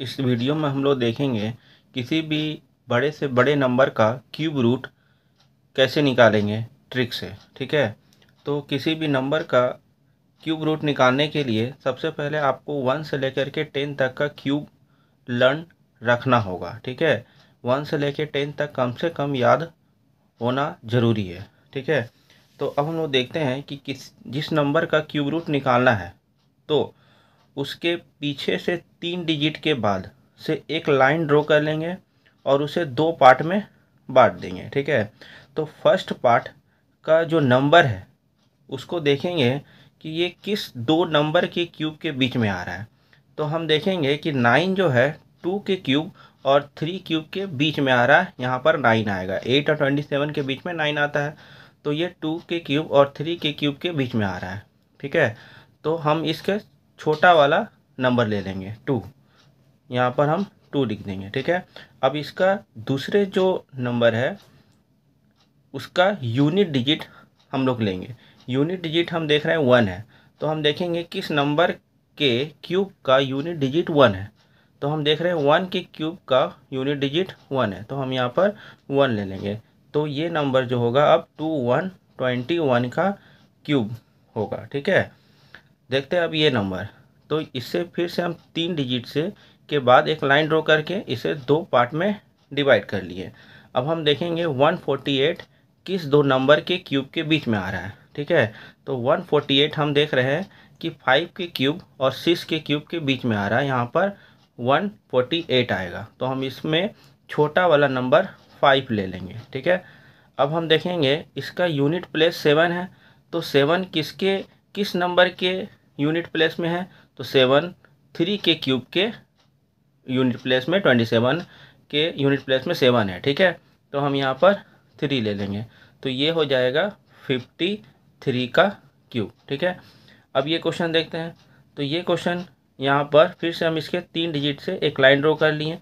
इस वीडियो में हम लोग देखेंगे किसी भी बड़े से बड़े नंबर का क्यूब रूट कैसे निकालेंगे ट्रिक से ठीक है तो किसी भी नंबर का क्यूब रूट निकालने के लिए सबसे पहले आपको वन से लेकर के टेन तक का क्यूब लर्न रखना होगा ठीक है वन से लेकर टेन तक कम से कम याद होना ज़रूरी है ठीक है तो अब हम लोग देखते हैं कि किस जिस नंबर का क्यूब रूट निकालना है तो उसके पीछे से तीन डिजिट के बाद से एक लाइन ड्रॉ कर लेंगे और उसे दो पार्ट में बांट देंगे ठीक है तो फर्स्ट पार्ट का जो नंबर है उसको देखेंगे कि ये किस दो नंबर के क्यूब के बीच में आ रहा है तो हम देखेंगे कि नाइन जो है टू के क्यूब और थ्री क्यूब के बीच में आ रहा है यहाँ पर नाइन आएगा एट और ट्वेंटी सेवन के बीच में नाइन आता है तो ये टू के क्यूब और थ्री के क्यूब के बीच में आ रहा है ठीक है तो हम इसके छोटा वाला नंबर ले लेंगे टू यहाँ पर हम टू लिख देंगे ठीक है अब इसका दूसरे जो नंबर है उसका यूनिट डिजिट हम लोग लेंगे यूनिट डिजिट हम देख रहे हैं वन है तो हम देखेंगे किस नंबर के क्यूब का यूनिट डिजिट वन है तो हम देख रहे हैं वन के क्यूब का यूनिट डिजिट वन है तो हम यहाँ पर वन ले लेंगे तो ये नंबर जो होगा अब टू वन ट्वेंटी वन का क्यूब होगा ठीक है देखते हैं अब ये नंबर तो इससे फिर से हम तीन डिजिट से के बाद एक लाइन ड्रॉ करके इसे दो पार्ट में डिवाइड कर लिए अब हम देखेंगे 148 किस दो नंबर के क्यूब के बीच में आ रहा है ठीक है तो 148 हम देख रहे हैं कि 5 के क्यूब और 6 के क्यूब के बीच में आ रहा है यहाँ पर 148 आएगा तो हम इसमें छोटा वाला नंबर 5 ले लेंगे ठीक है अब हम देखेंगे इसका यूनिट प्लेस सेवन है तो सेवन किसके किस नंबर के यूनिट प्लेस में है तो सेवन थ्री के क्यूब के यूनिट प्लेस में ट्वेंटी सेवन के यूनिट प्लेस में सेवन है ठीक है तो हम यहाँ पर थ्री ले लेंगे तो ये हो जाएगा फिफ्टी थ्री का क्यूब ठीक है अब ये क्वेश्चन देखते हैं तो ये क्वेश्चन यहाँ पर फिर से हम इसके तीन डिजिट से एक लाइन ड्रॉ कर लिए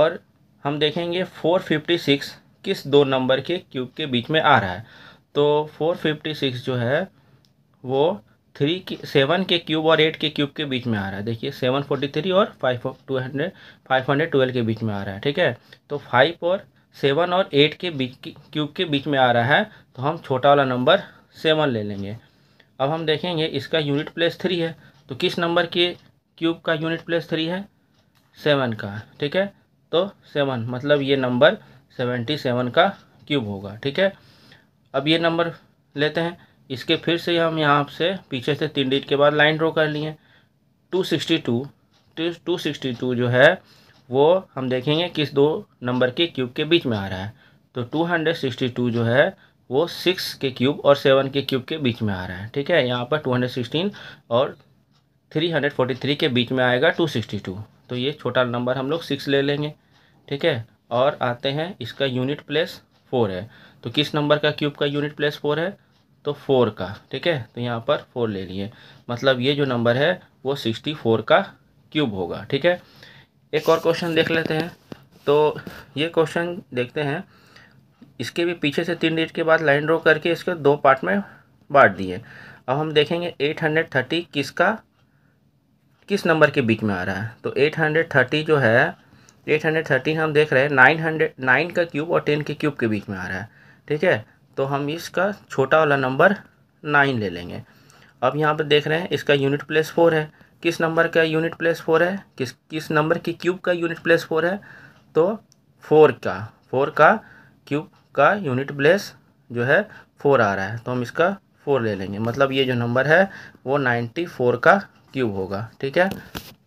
और हम देखेंगे फोर फिफ्टी सिक्स किस दो नंबर के क्यूब के बीच में आ रहा है तो फोर फिफ्टी सिक्स जो है वो थ्री के सेवन के क्यूब और एट के क्यूब के बीच में आ रहा है देखिए सेवन फोर्टी थ्री और five two hundred five hundred twelve के बीच में आ रहा है ठीक है तो फाइव और सेवन और एट के बीच क्यूब के बीच में आ रहा है तो हम छोटा वाला नंबर सेवन ले लेंगे अब हम देखेंगे इसका यूनिट प्लेस थ्री है तो किस नंबर के क्यूब का यूनिट प्लेस थ्री है सेवन का ठीक है तो सेवन मतलब ये नंबर सेवेंटी सेवन का क्यूब होगा ठीक है अब ये नंबर लेते हैं इसके फिर से हम यहाँ से पीछे से तीन डिजिट के बाद लाइन ड्रॉ कर लिए two sixty two two sixty two जो है वो हम देखेंगे किस दो नंबर के क्यूब के बीच में आ रहा है तो टू हंड्रेड सिक्सटी टू जो है वो सिक्स के क्यूब और सेवन के क्यूब के बीच में आ रहा है ठीक है यहाँ पर टू हंड्रेड सिक्सटीन और थ्री हंड्रेड फोर्टी थ्री के बीच में आएगा टू सिक्सटी टू तो ये छोटा नंबर हम लोग सिक्स ले लेंगे ठीक है और आते हैं इसका यूनिट प्लेस फोर है तो किस नंबर का क्यूब का यूनिट प्लेस फोर है तो फोर का ठीक है तो यहाँ पर फोर ले लिए मतलब ये जो नंबर है वो सिक्सटी फोर का क्यूब होगा ठीक है एक और क्वेश्चन देख लेते हैं तो ये क्वेश्चन देखते हैं इसके भी पीछे से तीन डिजिट के बाद लाइन ड्रॉ करके इसको दो पार्ट में बांट दिए अब हम देखेंगे एट हंड्रेड थर्टी किसका किस नंबर के बीच में आ रहा है तो एट हंड्रेड थर्टी जो है एट हंड्रेड थर्टी हम देख रहे हैं नाइन हंड्रेड नाइन का क्यूब और टेन के क्यूब के बीच में आ रहा है ठीक है तो हम इसका छोटा वाला नंबर नाइन ले लेंगे अब यहाँ पर देख रहे हैं इसका यूनिट प्लेस फोर है किस नंबर का यूनिट प्लेस फोर है किस किस नंबर की क्यूब का यूनिट प्लेस फोर है तो फोर का फोर का क्यूब का यूनिट प्लेस जो है फोर आ रहा है तो हम इसका फोर ले लेंगे मतलब ये जो नंबर है वो नाइन्टी फोर का क्यूब होगा ठीक है